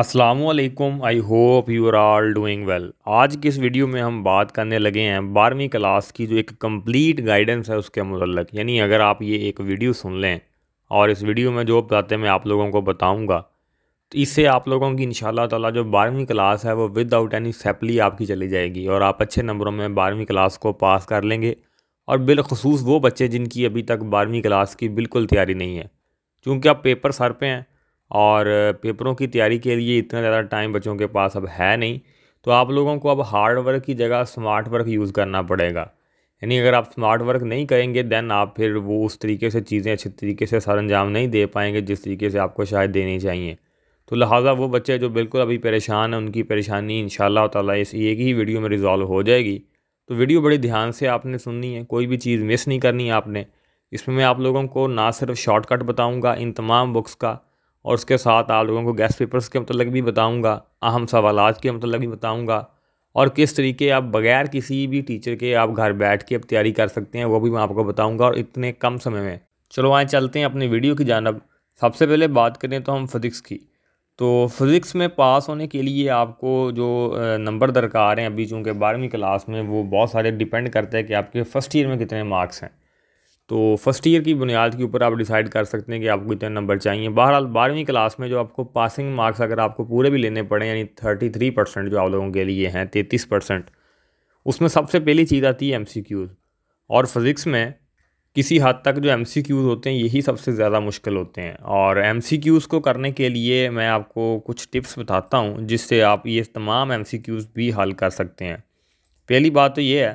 Aslam I hope you are all doing well आज की इस वीडियो में हम बात करने लगे हैं बारहवीं क्लास की जो एक कंप्लीट गाइडेंस है उसके मतलब यानी अगर आप ये एक वीडियो सुन लें और इस वीडियो में जो बताते मैं आप लोगों को बताऊंगा तो इससे आप लोगों की इन ताला जो बारहवीं क्लास है वो विदाउट एनी सेपली आपकी चली जाएगी और आप अच्छे नंबरों में बारहवीं क्लास को पास कर लेंगे और बिलखसूस वो बच्चे जिनकी अभी तक बारहवीं क्लास की बिल्कुल तैयारी नहीं है क्योंकि आप पेपर सर पर हैं और पेपरों की तैयारी के लिए इतना ज़्यादा टाइम बच्चों के पास अब है नहीं तो आप लोगों को अब हार्ड वर्क की जगह स्मार्ट वर्क यूज़ करना पड़ेगा यानी अगर आप स्मार्ट वर्क नहीं करेंगे देन आप फिर वो उस तरीके से चीज़ें अच्छे तरीके से सर अंजाम नहीं दे पाएंगे जिस तरीके से आपको शायद देनी चाहिए तो लिहाजा वो बच्चे जो बिल्कुल अभी परेशान हैं उनकी परेशानी इन ताला इस एक ही वीडियो में रिज़ॉल्व हो जाएगी तो वीडियो बड़ी ध्यान से आपने सुननी है कोई भी चीज़ मिस नहीं करनी है आपने इसमें मैं आप लोगों को ना सिर्फ शॉर्टकट बताऊँगा इन तमाम बुक्स का और उसके साथ आप लोगों को गैस पेपर्स के मतलब भी बताऊँगा अहम सवाल के मतलब भी बताऊँगा और किस तरीके आप बगैर किसी भी टीचर के आप घर बैठ के अब तैयारी कर सकते हैं वो भी मैं आपको बताऊँगा और इतने कम समय में चलो आए चलते हैं अपनी वीडियो की जानब सबसे पहले बात करें तो हम फिज़िक्स की तो फिज़िक्स में पास होने के लिए आपको जो नंबर दरकार हैं अभी चूँकि बारहवीं क्लास में वो बहुत सारे डिपेंड करते हैं कि आपके फ़र्स्ट ईयर में कितने मार्क्स हैं तो फर्स्ट ईयर की बुनियाद के ऊपर आप डिसाइड कर सकते हैं कि आपको कितने नंबर चाहिए बहरहाल बारहवीं क्लास में जो आपको पासिंग मार्क्स अगर आपको पूरे भी लेने पड़े यानी थर्टी थ्री परसेंट जो आप लोगों के लिए हैं तैंतीस परसेंट उसमें सबसे पहली चीज़ आती है एम सी क्यूज़ और फिज़िक्स में किसी हद तक जो एम सी क्यूज़ होते हैं यही सबसे ज़्यादा मुश्किल होते हैं और एम सी क्यूज़ को करने के लिए मैं आपको कुछ टिप्स बताता हूँ जिससे आप ये तमाम एम सी क्यूज़ भी हल कर सकते हैं पहली बात तो ये है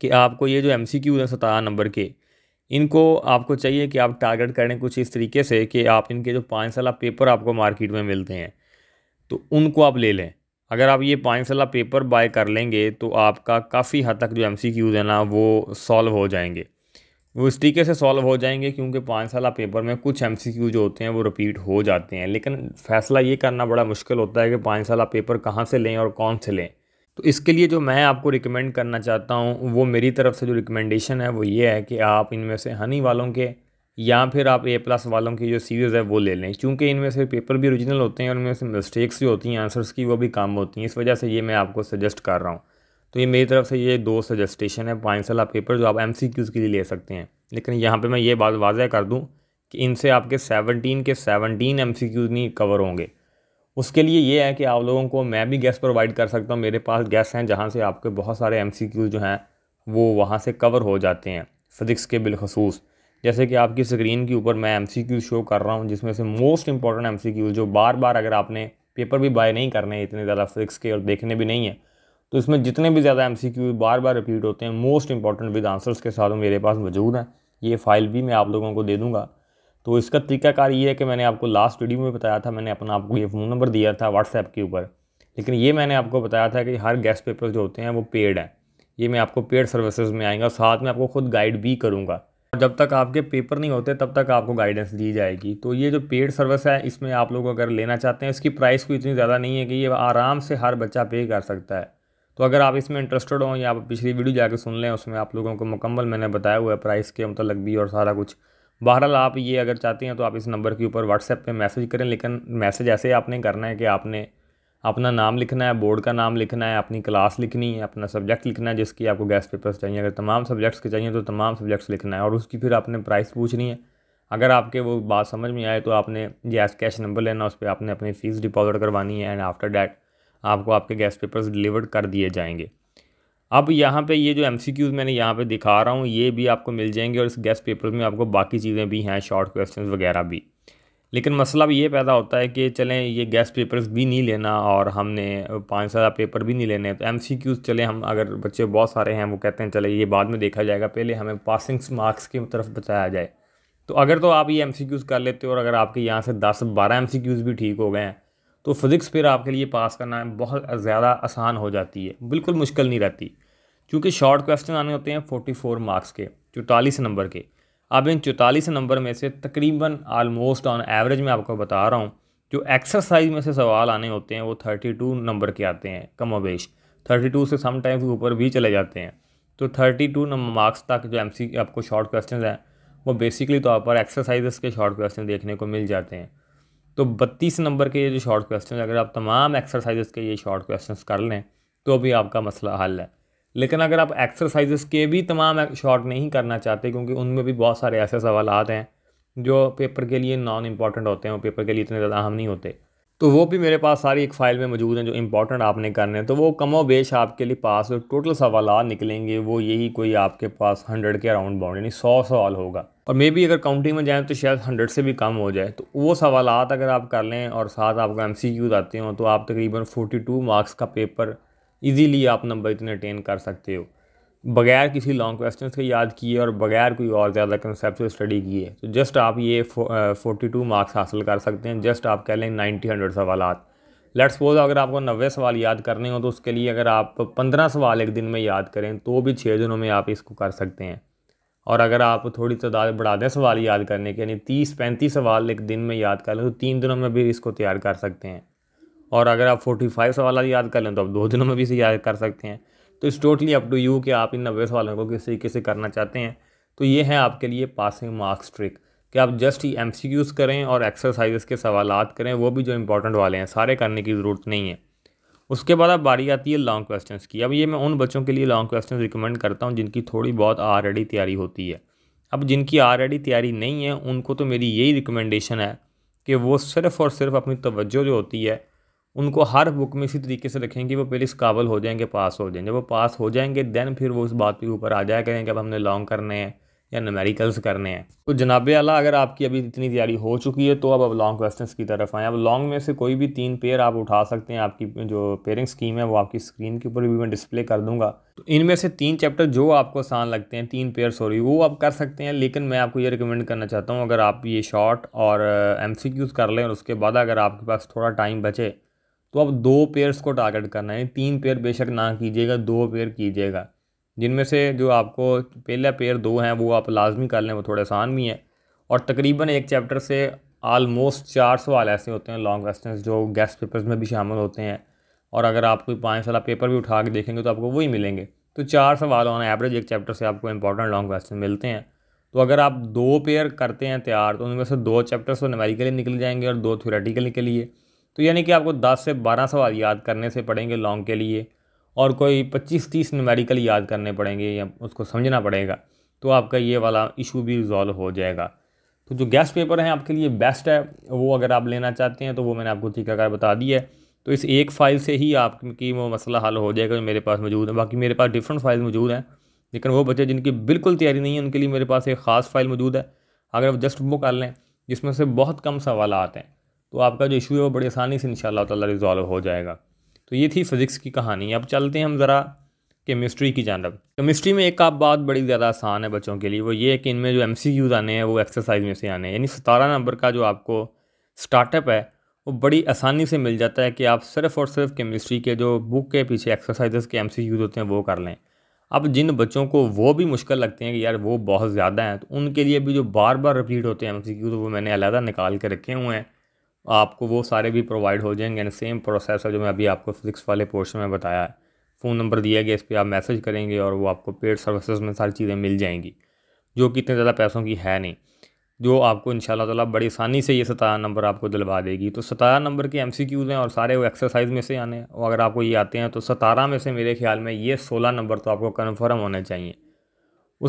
कि आपको ये जो एम सी क्यूज़ हैं सतारह नंबर के इनको आपको चाहिए कि आप टारगेट करें कुछ इस तरीके से कि आप इनके जो पाँच साल पेपर आपको मार्केट में मिलते हैं तो उनको आप ले लें अगर आप ये पाँच साल पेपर बाय कर लेंगे तो आपका काफ़ी हद तक जो एम सी क्यूज़ है ना वो सॉल्व हो जाएंगे वो इस तरीके से सॉल्व हो जाएंगे क्योंकि पाँच साल पेपर में कुछ एम सी क्यू जो होते हैं वो रिपीट हो जाते हैं लेकिन फ़ैसला ये करना बड़ा मुश्किल होता है कि पाँच साल पेपर कहाँ से लें और कौन से लें तो इसके लिए जो मैं आपको रिकमेंड करना चाहता हूँ वो मेरी तरफ से जो रिकमेंडेशन है वो ये है कि आप इनमें से हनी वालों के या फिर आप ए प्लस वालों की जो सीरीज़ है वो ले लें क्योंकि इनमें से पेपर भी ओरिजिनल होते हैं और इनमें से मिस्टेक्स भी होती हैं आंसर्स की वो भी कम होती हैं इस वजह से ये मैं आपको सजेस्ट कर रहा हूँ तो ये मेरी तरफ से ये दो सजेस्टेशन है पाँच साल पेपर जो आप एम सी क्यूज़ के लिए ले सकते हैं लेकिन यहाँ पर मैं ये बात वाजह कर दूँ कि इनसे आपके सेवनटीन के सेवनटीन एम सी क्यूज़ नहीं कवर होंगे उसके लिए ये है कि आप लोगों को मैं भी गैस प्रोवाइड कर सकता हूँ मेरे पास गैस हैं जहाँ से आपके बहुत सारे एम जो हैं वो वहाँ से कवर हो जाते हैं फ़िज़िक्स के बिलखसूस जैसे कि आपकी स्क्रीन के ऊपर मैं एम शो कर रहा हूँ जिसमें से मोस्ट इंपॉर्टेंट एम जो बार बार अगर आपने पेपर भी बाय नहीं करने इतने ज़्यादा फ़िज़िक्स के और देखने भी नहीं है तो इसमें जितने भी ज़्यादा एम बार बार रिपीट होते हैं मोस्ट इंपॉर्टेंट विद आंसर्स के साथ मेरे पास मौजूद हैं ये फ़ाइल भी मैं आप लोगों को दे दूँगा तो इसका तरीकाकार ये है कि मैंने आपको लास्ट वीडियो में बताया था मैंने अपना आपको ये फ़ोन नंबर दिया था व्हाट्सएप के ऊपर लेकिन ये मैंने आपको बताया था कि हर गेस्ट पेपर जो होते हैं वो पेड हैं ये मैं आपको पेड सर्विसेज में आएंगा साथ में आपको खुद गाइड भी करूँगा जब तक आपके पेपर नहीं होते तब तक आपको गाइडेंस दी जाएगी तो ये जो पेड सर्विस है इसमें आप लोग अगर लेना चाहते हैं इसकी प्राइस कोई इतनी ज़्यादा नहीं है कि ये आराम से हर बच्चा पे कर सकता है तो अगर आप इसमें इंटरेस्टेड हों या आप पिछली वीडियो जाकर सुन लें उसमें आप लोगों को मुकम्मल मैंने बताया हुआ है प्राइस के मतलब भी और सारा कुछ बहरहाल आप ये अगर चाहती हैं तो आप इस नंबर के ऊपर व्हाट्सएप पे मैसेज करें लेकिन मैसेज ऐसे आपने करना है कि आपने अपना नाम लिखना है बोर्ड का नाम लिखना है अपनी क्लास लिखनी है अपना सब्जेक्ट लिखना है जिसकी आपको गैस पेपर्स चाहिए अगर तमाम सब्जेक्ट्स के चाहिए तो तमाम सब्जेक्ट्स लिखना है और उसकी फिर आपने प्राइस पूछनी है अगर आपके वो बात समझ में आए तो आपने गैस कैश नंबर लेना उस पर आपने अपनी फ़ीस डिपॉजिट करवानी है एंड आफ्टर डैट आपको आपके गैस पेपर्स डिलीवर कर दिए जाएंगे अब यहाँ पे ये जो एम मैंने यहाँ पे दिखा रहा हूँ ये भी आपको मिल जाएंगे और इस गेस्ट पेपर में आपको बाकी चीज़ें भी हैं शॉर्ट क्वेश्चन वगैरह भी लेकिन मसला भी ये पैदा होता है कि चलें ये गैस पेपर्स भी नहीं लेना और हमने पाँच सारा पेपर भी नहीं लेने तो एम सी क्यूज़ चले हम अगर बच्चे बहुत सारे हैं वो कहते हैं चले ये बाद में देखा जाएगा पहले हमें पासिंग मार्क्स की तरफ बचाया जाए तो अगर तो आप ये एम सी क्यूज़ कर लेते हो और अगर आपके यहाँ से दस बारह एम सी क्यूज़ भी ठीक हो गए हैं तो फ़िज़िक्स फिर आपके लिए पास करना बहुत ज़्यादा आसान हो जाती है बिल्कुल मुश्किल नहीं रहती क्योंकि शॉर्ट क्वेश्चन आने होते हैं फोर्टी फोर मार्क्स के चौतालीस नंबर के अब इन चौतालीस नंबर में से तकरीबन आलमोस्ट ऑन एवरेज मैं आपको बता रहा हूँ जो एक्सरसाइज में से सवाल आने होते हैं वो थर्टी टू नंबर के आते हैं कम अवेश थर्टी टू से समटाइम्स ऊपर भी चले जाते हैं तो थर्टी टू नंबर मार्क्स तक जो एम आपको शॉर्ट क्वेश्चन हैं वो बेसिकली तौर पर एक्सरसाइज के शॉर्ट क्वेश्चन देखने को मिल जाते हैं तो बत्तीस नंबर के ये जो शॉर्ट क्वेश्चन अगर आप तमाम एक्सरसाइजेस के ये शॉर्ट क्वेश्चन कर लें तो भी आपका मसला हल है लेकिन अगर आप एक्सरसाइजेस के भी तमाम शॉर्ट नहीं करना चाहते क्योंकि उनमें भी बहुत सारे ऐसे सवाल हैं जो पेपर के लिए नॉन इम्पॉर्टेंट होते हैं और पेपर के लिए इतने ज़्यादा अहम नहीं होते तो वो भी मेरे पास सारी एक फ़ाइल में मौजूद हैं जो इम्पोर्टेंट आपने करने हैं तो वो कमो बेश आपके लिए पास जो टोटल सवाल निकलेंगे वो यही कोई आपके पास हंड्रेड के अराउंड बाउंड यानी सौ सवाल होगा और मे बी अगर काउंटिंग में जाएँ तो शायद हंड्रेड से भी कम हो जाए तो वो सवाल अगर आप कर लें और साथ आपका एम सी क्यूज आते हो तो आप तकरीबन फोर्टी टू मार्क्स का पेपर ईजीली आप नंबर इतने अटेन कर सकते हो बगैर किसी लॉन्ग क्वेश्चन के याद किए और बगैर कोई और ज़्यादा कंसेप्ट स्टडी किए तो जस्ट आप ये फोर्टी टू मार्क्स हासिल कर सकते हैं जस्ट आप कह लें नाइन्टी हंड्रेड सवाल लेट सपोज अगर आपको नब्बे सवाल याद करने हो तो उसके लिए अगर आप पंद्रह सवाल एक दिन में याद करें तो भी छः दिनों में आप इसको कर सकते हैं और अगर आप थोड़ी तादाद बढ़ा दें सवाल याद करने के यानी तीस पैंतीस सवाल एक दिन में याद कर लें तो तीन दिनों में भी इसको तैयार कर सकते हैं और अगर आप फोर्टी फाइव सवाल याद कर लें तो आप दो दिनों में भी इसे याद कर सकते हैं तो it's totally up to you कि आप इन नब्बे सवालों को किस तरीके से करना चाहते हैं तो ये है आपके लिए पासिंग मार्क्स ट्रिक कि आप जस्ट ही एम करें और एक्सरसाइज़ के सवाल करें वो भी जो इंपॉर्टेंट वाले हैं सारे करने की ज़रूरत नहीं है उसके बाद अब बारी आती है लॉन्ग क्वेश्चन की अब ये मैं उन बच्चों के लिए लॉन्ग क्वेश्चन रिकमेंड करता हूँ जिनकी थोड़ी बहुत ऑलरेडी तैयारी होती है अब जिनकी ऑलरेडी तैयारी नहीं है उनको तो मेरी यही रिकमेंडेशन है कि वो सिर्फ़ और सिर्फ अपनी तवज्जो जो होती है उनको हर बुक में इसी तरीके से रखेंगे वो पहले इस काबल हो जाएंगे पास हो जाएंगे जब वो पास हो जाएंगे दैन फिर वो उस बात के ऊपर आ जाया करें कि अब हमने लॉन्ग करने हैं या नमेरिकल्स करने हैं तो जनाब आला अगर आपकी अभी इतनी तैयारी हो चुकी है तो अब अब लॉन्ग क्वेश्चंस की तरफ आएँ अब लॉन्ग में से कोई भी तीन पेयर आप उठा सकते हैं आपकी जो पेयरिंग स्कीम है वो आपकी स्क्रीन के ऊपर भी मैं डिस्प्ले कर दूंगा तो इनमें से तीन चैप्टर जो आपको आसान लगते हैं तीन पेयर सॉरी वो आप कर सकते हैं लेकिन मैं आपको ये रिकमेंड करना चाहता हूँ अगर आप ये शॉर्ट और एम कर लें और उसके बाद अगर आपके पास थोड़ा टाइम बचे तो अब दो पेयर्स को टारगेट करना है तीन पेयर बेशक ना कीजिएगा दो पेयर कीजिएगा जिनमें से जो आपको पहला पेयर दो हैं वो आप लाजमी कर लें वो थोड़े आसान भी हैं और तकरीबन एक चैप्टर से आलमोस्ट चार सवाल ऐसे होते हैं लॉन्ग क्वेश्चन जो गेस्ट पेपर्स में भी शामिल होते हैं और अगर आप कोई पाँच वाला पेपर भी उठा के देखेंगे तो आपको वही मिलेंगे तो चार सवाल ऑन एवरेज एक चैप्टर से आपको इंपॉर्टेंट लॉन्ग क्वेश्चन मिलते हैं तो अगर आप दो पेयर करते हैं तैयार तो उनमें से दो चैप्टर्स तो नमेरिकली निकल जाएंगे और दो के निकलिए तो यानी कि आपको 10 से 12 सवाल याद करने से पड़ेंगे लॉन्ग के लिए और कोई 25-30 न्यूमेरिकल याद करने पड़ेंगे या उसको समझना पड़ेगा तो आपका ये वाला इशू भी रिजॉल्व हो जाएगा तो जो गैस पेपर हैं आपके लिए बेस्ट है वो अगर आप लेना चाहते हैं तो वो मैंने आपको तरीकाकार बता दिया है तो इस एक फ़ाइल से ही आपकी वो मसला हल हो जाएगा जो मेरे पास मौजूद है बाकी मेरे पास डिफरेंट फाइल मौजूद हैं लेकिन वो बच्चे जिनकी बिल्कुल तैयारी नहीं है उनके लिए मेरे पास एक ख़ास फाइल मौजूद है अगर आप जस्ट वो कर लें जिसमें से बहुत कम सवाल आते हैं तो आपका जो इशू है वो बड़ी आसानी से इन ताला रिजॉल्व हो जाएगा तो ये थी फ़िज़िक्स की कहानी अब चलते हैं हम ज़रा केमिस्ट्री की जानब केमिस्ट्री में एक आप बात बड़ी ज़्यादा आसान है बच्चों के लिए वो ये है कि इनमें जो एम सी आने हैं वो एक्सरसाइज में से आने हैं यानी सतारह नंबर का जो आपको स्टार्टअप है वो बड़ी आसानी से मिल जाता है कि आप सिर्फ़ और सिर्फ केमिस्ट्री के जो बुक के पीछे एक्सरसाइजेस के एम सी होते हैं वो कर लें अब जिन बच्चों को वो भी मुश्किल लगते हैं कि यार वो बहुत ज़्यादा हैं तो उनके लिए भी जो बार बार रिपीट होते हैं एम सी क्यूज़ वो मैंने अलहदा निकाल के रखे हुए हैं आपको वो सारे भी प्रोवाइड हो जाएंगे एंड सेम प्रोसेस है जो मैं अभी आपको फिजिक्स वाले पोर्शन में बताया है फ़ोन नंबर दिया गया इस पर आप मैसेज करेंगे और वो आपको पेड सर्विसेज में सारी चीज़ें मिल जाएंगी जो कि इतने ज़्यादा पैसों की है नहीं जो आपको इन ताला बड़ी आसानी से ये सतारह नंबर आपको दिलवा देगी तो सतारह नंबर के एम सी क्यूज़ हैं और सारे वो एक्सरसाइज में से आने और अगर आपको ये आते हैं तो सतारह में से मेरे ख्याल में ये सोलह नंबर तो आपको कन्फर्म होने चाहिए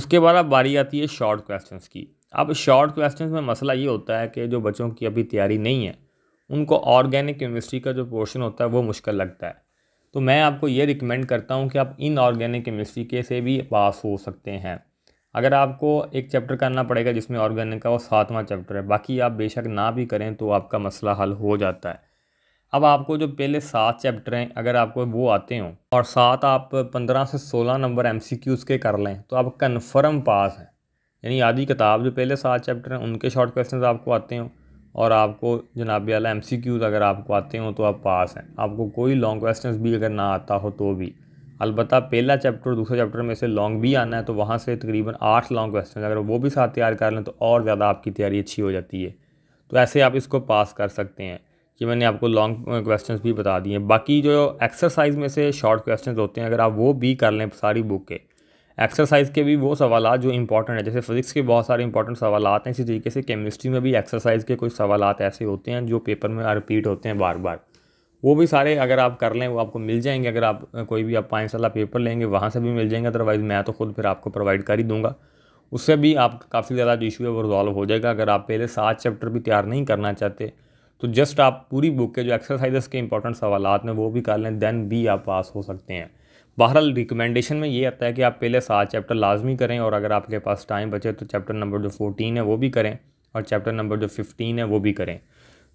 उसके बाद अब बारी आती है शॉर्ट क्वेश्चंस की अब शॉर्ट क्वेश्चंस में मसला ये होता है कि जो बच्चों की अभी तैयारी नहीं है उनको ऑर्गेनिक केमिस्ट्री का जो पोर्शन होता है वो मुश्किल लगता है तो मैं आपको ये रिकमेंड करता हूँ कि आप इनऑर्गेनिक केमिस्ट्री के से भी पास हो सकते हैं अगर आपको एक चैप्टर करना पड़ेगा जिसमें ऑर्गेनिक का वो सातवां चैप्टर है बाकी आप बेशक ना भी करें तो आपका मसला हल हो जाता है अब आपको जो पहले सात चैप्टर हैं अगर आपको वो आते हों और सात आप पंद्रह से सोलह नंबर एम के कर लें तो आप कन्फर्म पास हैं यानी आधी किताब जो पहले सात चैप्टर हैं उनके शॉर्ट क्वेश्चन आपको आते हों और आपको जनाब आला एम अगर आपको आते हो तो आप पास हैं आपको कोई लॉन्ग क्वेश्चन भी अगर ना आता हो तो भी अलबत् पहला चैप्टर और दूसरे चैप्टर में से लॉन्ग भी आना है तो वहाँ से तकरीबन आठ लॉन्ग क्वेश्चन अगर वो भी साथ तैयार कर लें तो और ज़्यादा आपकी तैयारी अच्छी हो जाती है तो ऐसे आप इसको पास कर सकते हैं कि मैंने आपको लॉन्ग क्वेश्चंस भी बता दिए बाकी जो एक्सरसाइज में से शॉर्ट क्वेश्चंस होते हैं अगर आप वो भी कर लें सारी बुक के एक्सरसाइज के भी वो सवाल जो इंपॉर्टेंट है जैसे फिजिक्स के बहुत सारे इंपॉर्टेंट सवाल हैं इसी तरीके से केमिस्ट्री में भी एक्सरसाइज के कुछ सवाल ऐसे होते हैं जो पेपर में रिपीट होते हैं बार बार वो भी सारे अगर आप कर लें वो आपको मिल जाएंगे अगर आप कोई भी आप पाँच साल पेपर लेंगे वहाँ से भी मिल जाएंगे अदरवाइज़ मैं तो खुद फिर आपको प्रोवाइड कर ही दूँगा उससे भी आप काफ़ी ज़्यादा जो इशू है वो रिजॉल्व हो जाएगा अगर आप पहले सात चैप्टर भी तैयार नहीं करना चाहते तो जस्ट आप पूरी बुक के जो एक्सरसाइजेस के इंपॉर्टेंट सवाल हैं वो भी कर लें देन भी आप पास हो सकते हैं बहरहाल रिकमेंडेशन में ये आता है कि आप पहले सात चैप्टर लाजमी करें और अगर आपके पास टाइम बचे तो चैप्टर नंबर जो फोटीन है वो भी करें और चैप्टर नंबर जो फिफ्टीन है वो भी करें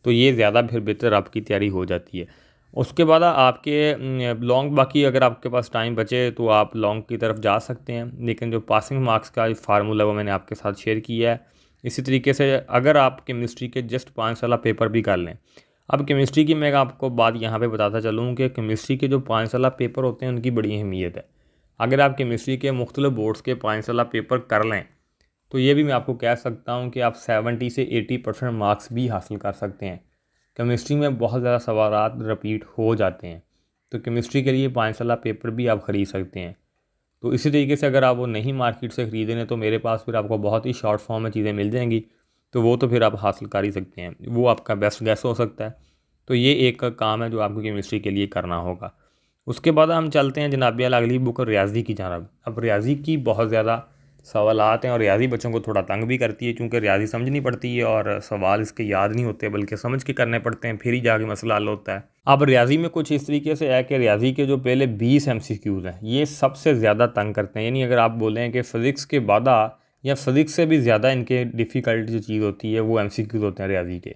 तो ये ज़्यादा फिर बेहतर आपकी तैयारी हो जाती है उसके बाद आपके लॉन्ग बाकी अगर आपके पास टाइम बचे तो आप लॉन्ग की तरफ जा सकते हैं लेकिन जो पासिंग मार्क्स का फार्मूला वो मैंने आपके साथ शेयर किया है इसी तरीके से अगर आप केमिस्ट्री के जस्ट पाँच साल पेपर भी कर लें अब केमिस्ट्री की मैं आपको बात यहाँ पे बताता चलूँ कि केमिस्ट्री के जो पाँच साल पेपर होते हैं उनकी बड़ी अहमियत है अगर आप केमिस्ट्री के मुख्तल बोर्ड्स के पाँच साल पेपर कर लें तो ये भी मैं आपको कह सकता हूँ कि आप सेवेंटी से एटी परसेंट मार्क्स भी हासिल कर सकते हैं केमिस्ट्री में बहुत ज़्यादा सवाल रिपीट हो जाते हैं तो केमिस्ट्री के लिए पाँच साल पेपर भी आप ख़रीद सकते हैं तो इसी तरीके से अगर आप वो नहीं मार्केट से ख़रीदें तो मेरे पास फिर आपको बहुत ही शॉर्ट फॉर्म में चीज़ें मिल जाएंगी तो वो तो फिर आप हासिल कर ही सकते हैं वो आपका बेस्ट गैस हो सकता है तो ये एक काम है जो आपको केमिस्ट्री के लिए करना होगा उसके बाद हम चलते हैं जनाब अगली बुक रियाजी की जानब अब रियाजी की बहुत ज़्यादा सवाल हैं और रियाजी बच्चों को थोड़ा तंग भी करती है क्योंकि रियाजी समझनी पड़ती है और सवाल इसके याद नहीं होते बल्कि समझ के करने पड़ते हैं फिर ही जाके मसला हल होता है अब रियाजी में कुछ इस तरीके से है कि रियाजी के जो पहले बीस एम सी क्यूज़ हैं ये सबसे ज़्यादा तंग करते हैं यानी अगर आप बोलें कि फ़िज़िक्स के बाद या फिज़िक्स से भी ज़्यादा इनके डिफ़िकल्ट जो चीज़ होती है वो एम होते हैं रियाजी के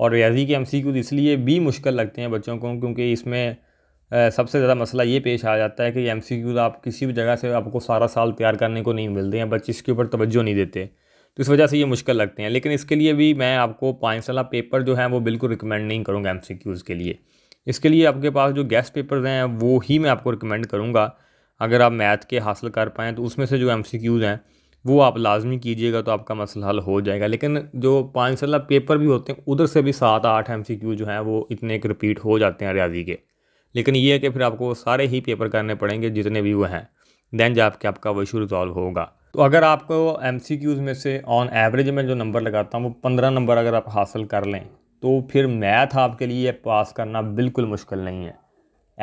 और रियाजी के एम इसलिए भी मुश्किल लगते हैं बच्चों को क्योंकि इसमें सबसे ज़्यादा मसला ये पेश आ जाता है कि एम आप किसी भी जगह से आपको सारा साल तैयार करने को नहीं मिलते हैं बच्चे इसके ऊपर तवज्जो नहीं देते तो इस वजह से ये मुश्किल लगते हैं लेकिन इसके लिए भी मैं आपको पाँच साल पेपर जो है वो बिल्कुल रिकमेंड नहीं करूँगा एम के लिए इसके लिए आपके पास जो गेस्ट पेपर्स हैं वो ही मैं आपको रिकमेंड करूँगा अगर आप मैथ के हासिल कर पाएँ तो उसमें से जो एम हैं वो आप लाजमी कीजिएगा तो आपका मसला हल हो जाएगा लेकिन जो पाँच साल पेपर भी होते हैं उधर से भी सात आठ एम सी क्यू जो हैं वो इतने एक रिपीट हो जाते हैं रियाजी के लेकिन ये है कि फिर आपको सारे ही पेपर करने पड़ेंगे जितने भी वो हैं दैन जाके आपका वो इशू रिजॉल्व होगा तो अगर आपको एम सी क्यूज़ में से ऑन एवरेज में जो नंबर लगाता हूँ वो पंद्रह नंबर अगर आप हासिल कर लें तो फिर मैथ आपके लिए पास करना बिल्कुल मुश्किल नहीं है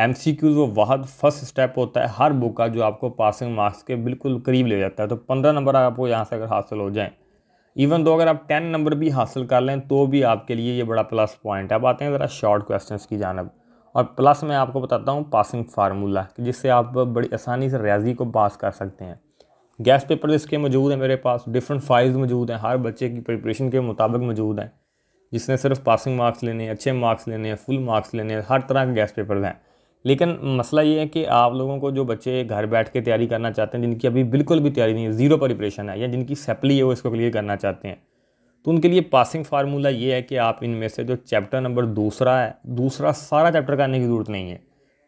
एम सी क्यूज़ वो बहुत फर्स्ट स्टेप होता है हर बुक का जो आपको पासिंग मार्क्स के बिल्कुल करीब ले जाता है तो पंद्रह नंबर आपको यहाँ से अगर हासिल हो जाएँ इवन तो अगर आप टेन नंबर भी हासिल कर लें तो भी आपके लिए ये बड़ा प्लस पॉइंट है अब आते हैं ज़रा शॉर्ट क्वेश्चन की जानब और प्लस मैं आपको बताता हूँ पासिंग फार्मूला जिससे आप बड़ी आसानी से रियाजी को पास कर सकते हैं गैस पेपर इसके मौजूद हैं मेरे पास डिफरेंट फाइल्स मौजूद हैं हर बच्चे की प्रिपरेशन के मुताबिक मौजूद हैं जिसने सिर्फ पासिंग मार्क्स लेने अच्छे मार्क्स लेने फुल मार्क्स लेने हर तरह के गैस पेपर हैं लेकिन मसला ये है कि आप लोगों को जो बच्चे घर बैठ के तैयारी करना चाहते हैं जिनकी अभी बिल्कुल भी तैयारी नहीं है ज़ीरो परिप्रेशन है या जिनकी सेपली है वो इसको क्लियर करना चाहते हैं तो उनके लिए पासिंग फार्मूला ये है कि आप इनमें से जो चैप्टर नंबर दूसरा है दूसरा सारा चैप्टर करने की ज़रूरत नहीं है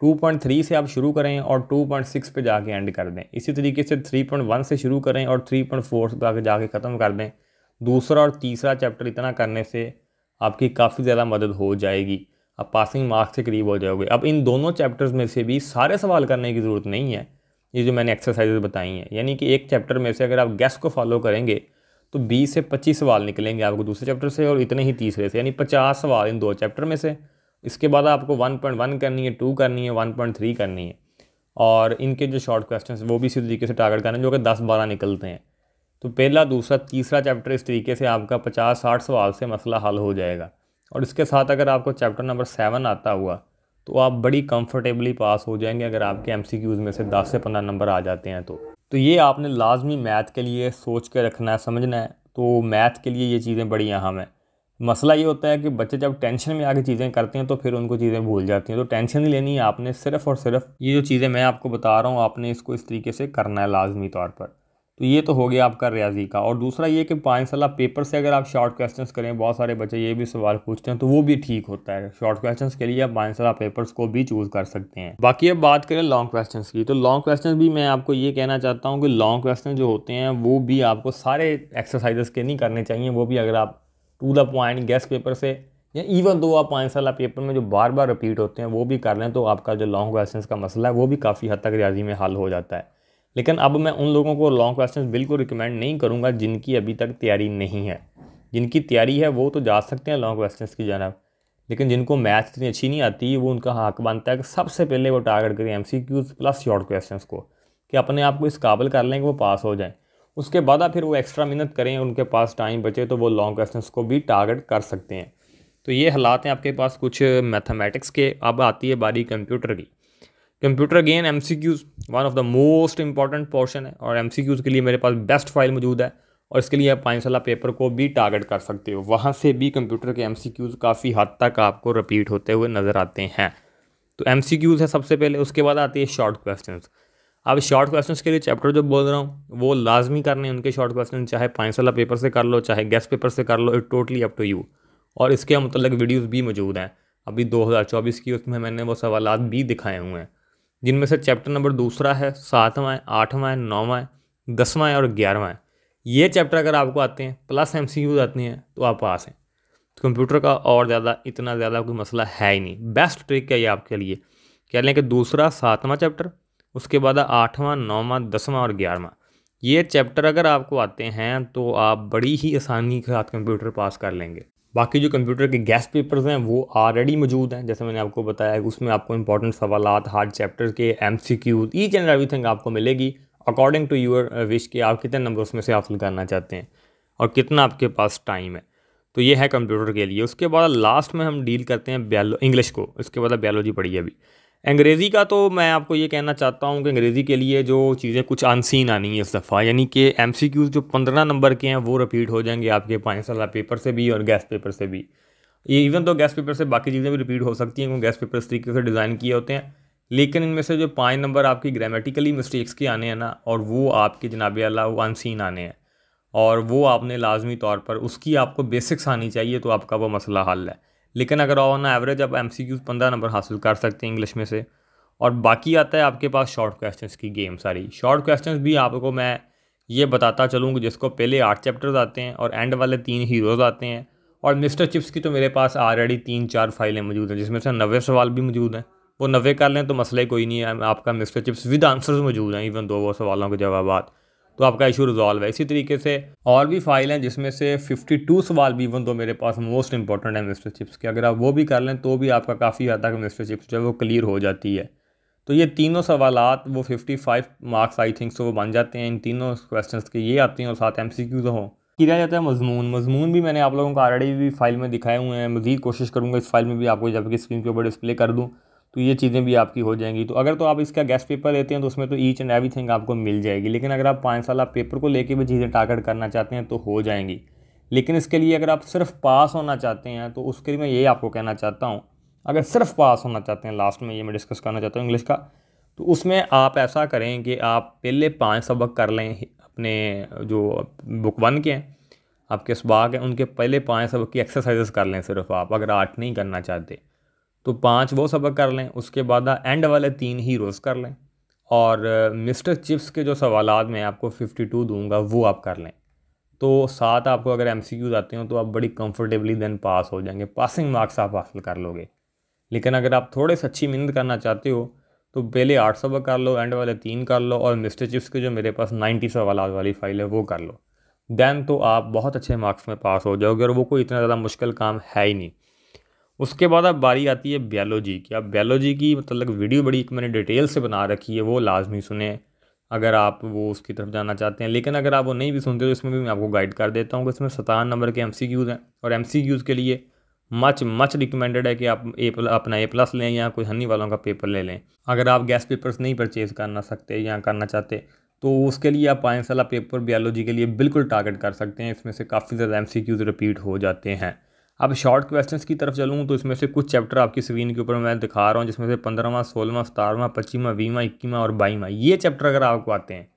2.3 से आप शुरू करें और 2.6 पर जाके एंड कर दें इसी तरीके से 3.1 से शुरू करें और 3.4 तक जाके ख़त्म कर दें दूसरा और तीसरा चैप्टर इतना करने से आपकी काफ़ी ज़्यादा मदद हो जाएगी आप पासिंग मार्क्स के करीब हो जाओगे अब इन दोनों चैप्टर्स में से भी सारे सवाल करने की ज़रूरत नहीं है ये जो मैंने एक्सरसाइजेज बताई हैं यानी कि एक चैप्टर में से अगर आप गैस को फॉलो करेंगे तो 20 से 25 सवाल निकलेंगे आपको दूसरे चैप्टर से और इतने ही तीसरे से यानी 50 सवाल इन दो चैप्टर में से इसके बाद आपको 1.1 करनी है 2 करनी है 1.3 करनी है और इनके जो शॉर्ट क्वेश्चन वो भी इसी तरीके से टारगेट करने जो कि दस बारह निकलते हैं तो पहला दूसरा तीसरा चैप्टर इस तरीके से आपका पचास साठ सवाल से मसला हल हो जाएगा और इसके साथ अगर आपको चैप्टर नंबर सेवन आता हुआ तो आप बड़ी कंफर्टेबली पास हो जाएंगे अगर आपके एम में से दस से पंद्रह नंबर आ जाते हैं तो तो ये आपने लाजमी मैथ के लिए सोच के रखना है समझना है तो मैथ के लिए ये चीज़ें बड़ी अहम है मसला ये होता है कि बच्चे जब टेंशन में आके चीज़ें करते हैं तो फिर उनको चीज़ें भूल जाती हैं तो टेंशन नहीं लेनी है आपने सिर्फ़ और सिर्फ ये जो चीज़ें मैं आपको बता रहा हूँ आपने इसको इस तरीके से करना है लाजमी तौर पर तो ये तो हो गया आपका रियाजी का और दूसरा ये कि पाँच साल पेपर से अगर आप शॉर्ट क्वेश्चंस करें बहुत सारे बच्चे ये भी सवाल पूछते हैं तो वो भी ठीक होता है शॉर्ट क्वेश्चंस के लिए आप पाँच साल पेपर्स को भी चूज़ कर सकते हैं बाकी अब बात करें लॉन्ग क्वेश्चंस की तो लॉन्ग क्वेश्चन भी मैं आपको ये कहना चाहता हूँ कि लॉन्ग क्वेश्चन जो होते हैं वो भी आपको सारे एक्सरसाइजेस के नहीं करने चाहिए वो भी अगर आप to the point guess paper से या इवन दो आप पाँच साल पेपर में जो बार बार रिपीट होते हैं वो भी कर लें तो आपका जो लॉन्ग क्वेश्चन का मसला है वो भी काफ़ी हद तक रियाजी में हल हो जाता है लेकिन अब मैं उन लोगों को लॉन्ग क्वेश्चन बिल्कुल रिकमेंड नहीं करूँगा जिनकी अभी तक तैयारी नहीं है जिनकी तैयारी है वो तो जा सकते हैं लॉन्ग क्वेश्चन की जानब लेकिन जिनको मैथ इतनी अच्छी नहीं आती वो उनका हक बनता है कि सबसे पहले वो टारगेट करें M C Qs plus short question को कि अपने आप को इस काबिल कर लें कि वो पास हो जाएं उसके बाद आप फिर वो एक्स्ट्रा मेहनत करें उनके पास टाइम बचे तो वो लॉन्ग क्वेश्चन को भी टारगेट कर सकते हैं तो ये हालात हैं आपके पास कुछ मैथमेटिक्स के अब आती है बारी कंप्यूटर की कंप्यूटर गेन एम one of the most important portion है और एम के लिए मेरे पास बेस्ट फाइल मौजूद है और इसके लिए आप पाँच पेपर को भी टारगेट कर सकते हो वहाँ से भी कंप्यूटर के एम काफ़ी हद तक आपको रिपीट होते हुए नज़र आते हैं तो एम है सबसे पहले उसके बाद आती है शॉर्ट क्वेश्चन अब शॉर्ट क्वेश्चन के लिए चैप्टर जो बोल रहा हूँ वो लाजमी करने उनके शॉर्ट क्वेश्चन चाहे पाँच पेपर से कर लो चाहे गेस्ट पेपर से कर लो it totally up to you और इसके मतलब वीडियोज़ भी मौजूद हैं अभी 2024 की उसमें मैंने वो सवाल भी दिखाए हुए हैं जिनमें से चैप्टर नंबर दूसरा है सातवां है आठवां है नौवां है दसवां है और ग्यारहवा है ये चैप्टर अगर आपको आते हैं प्लस एम सी आती हैं तो आप पास हैं तो कंप्यूटर का और ज़्यादा इतना ज़्यादा कोई मसला है ही नहीं बेस्ट ट्रिक है ये आपके लिए कह लें कि दूसरा सातवां चैप्टर उसके बाद आठवां नौवां दसवां और ग्यारहवां ये चैप्टर अगर आपको आते हैं तो आप बड़ी ही आसानी के साथ कंप्यूटर पास कर लेंगे बाकी जो कंप्यूटर के गैस पेपर्स हैं वो ऑलरेडी मौजूद हैं जैसे मैंने आपको बताया उसमें आपको इंपॉर्टेंट सवाल हार्ड चैप्टर के M C Qs each and everything आपको मिलेगी अकॉर्डिंग टू योर विश के आप कितने नंबर उसमें से हासिल करना चाहते हैं और कितना आपके पास टाइम है तो ये है कंप्यूटर के लिए उसके बाद लास्ट में हम डील करते हैं इंग्लिश को उसके बाद बायोलॉजी पढ़ी अभी अंग्रेज़ी का तो मैं आपको ये कहना चाहता हूँ कि अंग्रेज़ी के लिए जो चीज़ें कुछ अनसीन आनी है इस दफ़ा यानी कि एम सी जो पंद्रह नंबर के हैं वो रिपीट हो जाएंगे आपके पाँच साल पेपर से भी और गैस पेपर से भी ये इवन तो गैस पेपर से बाकी चीज़ें भी रिपीट हो सकती हैं क्योंकि गैस पेपर इस तरीके से डिज़ाइन किए होते हैं लेकिन इनमें से जो पाँच नंबर आपकी ग्रामेटिकली मिस्टेक्स के आने हैं ना और वो आपके जनाब अला वो अनसीन आने हैं और वो आपने लाजमी तौर पर उसकी आपको बेसिक्स आनी चाहिए तो आपका वो मसला हल है लेकिन अगर ऑन एवरेज आप एम सी पंद्रह नंबर हासिल कर सकते हैं इंग्लिश में से और बाकी आता है आपके पास शॉर्ट क्वेश्चन की गेम सारी शॉर्ट क्वेश्चन भी आपको मैं ये बताता चलूँ कि जिसको पहले आठ चैप्टर्स आते हैं और एंड वाले तीन हीरोज़ आते हैं और मिस्टर चिप्स की तो मेरे पास ऑलरेडी तीन चार फाइलें मौजूद हैं जिसमें से नवे सवाल भी मौजूद हैं वो नवे कर लें तो मसले कोई नहीं है आपका मिस्टर चिप्स विद आंसर्स मौजूद हैं इवन दो वो सवालों के जवाब तो आपका इशू रिजॉल्व है इसी तरीके से और भी फाइल हैं जिसमें से 52 सवाल भी वन तो मेरे पास मोस्ट इंपॉर्टेंट है मिस्टर चिप्स के अगर आप वो भी कर लें तो भी आपका काफ़ी हद तक मिस्टर चिप्स जो है वो क्लियर हो जाती है तो ये तीनों सवाल वो फाइव मार्क्स आई थिंक से वो बन जाते हैं इन तीनों क्वेश्चन के ये आते हैं और साथ एम सी क्यूज़ हों किया जाता है मजमून मजमून भी मैंने आप लोगों को आलरेडी भी फाइल में दिखाए हुए हैं मज़ीद कोशिश करूँगा इस फाइल में भी आपको जबकि स्क्रीन के ऊपर डिस्प्ले कर दूँ तो ये चीज़ें भी आपकी हो जाएंगी तो अगर तो आप इसका गेस्ट पेपर लेते हैं तो उसमें तो ईच एंड थिंग आपको मिल जाएगी लेकिन अगर आप पाँच साल पेपर को लेके भी चीज़ें टारगेट करना चाहते हैं तो हो जाएंगी लेकिन इसके लिए अगर आप सिर्फ पास होना चाहते हैं तो उसके लिए मैं यही आपको कहना चाहता हूँ अगर सिर्फ पास होना चाहते हैं लास्ट में ये मैं डिस्कस करना चाहता हूँ इंग्लिश का तो उसमें आप ऐसा करें कि आप पहले पाँच सबक कर लें अपने जो बुक वन के हैं आपके सबाक हैं उनके पहले पाँच सबक की एक्सरसाइज कर लें सिर्फ आप अगर आर्ट नहीं करना चाहते तो पांच वो सबक कर लें उसके बाद एंड वाले तीन ही रोज़ कर लें और मिस्टर चिप्स के जो सवाल मैं आपको फिफ्टी टू दूँगा वो आप कर लें तो साथ आपको अगर एम सी क्यूज़ आते हो तो आप बड़ी कम्फर्टेबली देन पास हो जाएंगे पासिंग मार्क्स आप हासिल कर लोगे लेकिन अगर आप थोड़े से अच्छी मेहनत करना चाहते हो तो पहले आठ सबक कर लो एंड वाले तीन कर लो और मिस्टर चिप्स के जो मेरे पास नाइन्टी सवाल वाली फ़ाइल है वो कर लो दैन तो आप बहुत अच्छे मार्क्स में पास हो जाओगे और वो कोई इतना ज़्यादा मुश्किल काम है ही नहीं उसके बाद अब बारी आती है बायोलॉजी की अब बायोलॉजी की मतलब वीडियो बड़ी एक मैंने डिटेल से बना रखी है वो लाजमी सुने अगर आप वो उसकी तरफ जाना चाहते हैं लेकिन अगर आप वो नहीं भी सुनते तो इसमें भी मैं आपको गाइड कर देता हूँ कि इसमें सतान नंबर के एम हैं और एम के लिए मच मच रिकमेंडेड है कि आप ए अपना ए प्लस लें या कोई हनी वालों का पेपर ले लें अगर आप गैस पेपर्स नहीं परचेज़ करना सकते या करना चाहते तो उसके लिए आप पाँच साल पेपर बायोलॉजी के लिए बिल्कुल टारगेट कर सकते हैं इसमें से काफ़ी ज़्यादा एम रिपीट हो जाते हैं अब शॉर्ट क्वेश्चंस की तरफ चलूँ तो इसमें से कुछ चैप्टर आपकी स्क्रीन के ऊपर मैं दिखा रहा हूँ जिसमें से पंद्रहवां सोलहवां सतारवा पच्चीसवां बीमा इक्कीवा और बाईवा ये चैप्टर अगर आपको आते हैं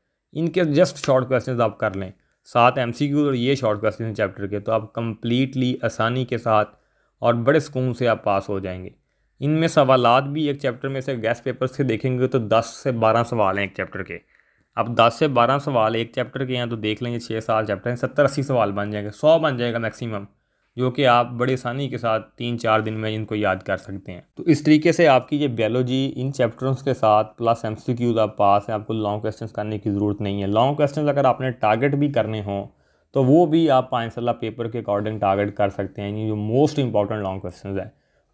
इनके जस्ट शॉर्ट क्वेश्चन आप कर लें सात एम और ये शॉर्ट क्वेश्चन चैप्टर के तो आप कम्प्लीटली आसानी के साथ और बड़े सुकून से आप पास हो जाएंगे इनमें सवाल भी एक चैप्टर में से गैस पेपर से देखेंगे तो दस से बारह सवाल हैं एक चैप्टर के अब दस से बारह सवाल एक चैप्टर के हैं तो देख लेंगे छः साल चैप्टर हैं सत्तर अस्सी सवाल बन जाएंगे सौ बन जाएगा मैक्सिमम जो कि आप बड़े आसानी के साथ तीन चार दिन में इनको याद कर सकते हैं तो इस तरीके से आपकी ये बायोलॉजी इन चैप्टरों के साथ प्लस एम सी क्यूज़ आप पास हैं आपको लॉन्ग क्वेश्चन करने की ज़रूरत नहीं है लॉन्ग क्वेश्चन अगर आपने टारगेट भी करने हों तो वो भी आप पाइनसल्ला पेपर के अकॉर्डिंग टारगेट कर सकते हैं जो मोस्ट इंपॉर्टेंट लॉन्ग क्वेश्चन है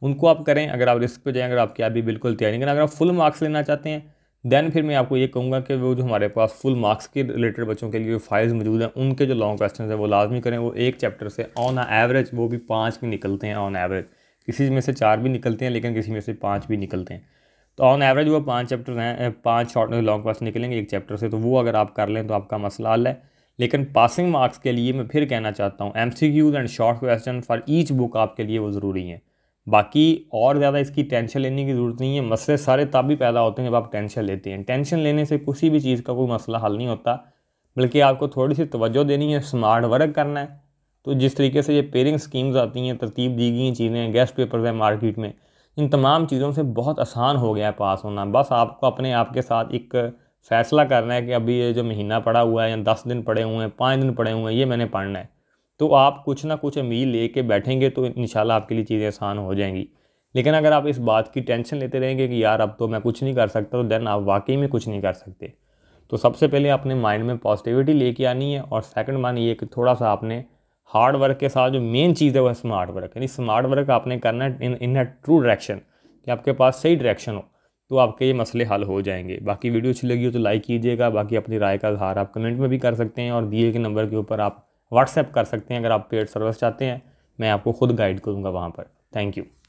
उनको आप करें अगर आप रिस्क पे जाएँ अगर आपकी अभी बिल्कुल तैयारी करें अगर आप फुल मार्क्स लेना चाहते हैं देन फिर मैं आपको ये कहूँगा कि वो जो हमारे पास फुल मार्क्स के रिलेटेड बच्चों के लिए फाइल्स मौजूद हैं उनके जो लॉन्ग क्वेश्चन हैं वो लाजमी करें वो एक चैप्टर से ऑन एवरेज वो भी पाँच भी निकलते हैं ऑन एवरेज किसी में से चार भी निकलते हैं लेकिन किसी में से पाँच भी निकलते हैं तो ऑन एवरेज वो पाँच चैप्टर हैं पाँच शॉर्ट लॉन्ग क्वेश्चन निकलेंगे एक चैप्टर से तो वो अगर आप कर लें तो आपका मसला हल है लेकिन पासिंग मार्क्स के लिए मैं फिर कहना चाहता हूँ M C Qs and short question for each book आपके लिए वो ज़रूरी हैं बाकी और ज़्यादा इसकी टेंशन लेने की ज़रूरत नहीं है मसले सारे तब भी पैदा होते हैं जब आप टेंशन लेते हैं टेंशन लेने से किसी भी चीज़ का कोई मसला हल नहीं होता बल्कि आपको थोड़ी सी तवज्जो देनी है स्मार्ट वर्क करना है तो जिस तरीके से ये पेयरिंग स्कीम्स आती हैं तरतीब दी गई चीज़ें गेस्ट पेपर्स हैं मार्केट में इन तमाम चीज़ों से बहुत आसान हो गया है पास होना बस आपको अपने आप के साथ एक फ़ैसला करना है कि अभी ये जो महीना पड़ा हुआ है या दस दिन पड़े हुए हैं पाँच दिन पड़े हुए हैं ये मैंने पढ़ना है तो आप कुछ ना कुछ अमीर ले कर बैठेंगे तो इन आपके लिए चीज़ें आसान हो जाएंगी लेकिन अगर आप इस बात की टेंशन लेते रहेंगे कि यार अब तो मैं कुछ नहीं कर सकता तो देन आप वाकई में कुछ नहीं कर सकते तो सबसे पहले अपने माइंड में पॉजिटिविटी लेके आनी है और सेकंड मान ये कि थोड़ा सा आपने हार्ड वर्क के साथ जो मेन चीज़ है वो है स्मार्ट वर्क यानी स्मार्ट वर्क आपने करना है इन इन अ ट्रू डायरेक्शन कि आपके पास सही डायरेक्शन हो तो आपके ये मसले हल हो जाएंगे बाकी वीडियो अच्छी लगी हो तो लाइक कीजिएगा बाकी अपनी राय का आधार आप कमेंट में भी कर सकते हैं और दिए के नंबर के ऊपर आप व्हाट्सएप कर सकते हैं अगर आप पेड सर्विस चाहते हैं मैं आपको खुद गाइड करूँगा वहाँ पर थैंक यू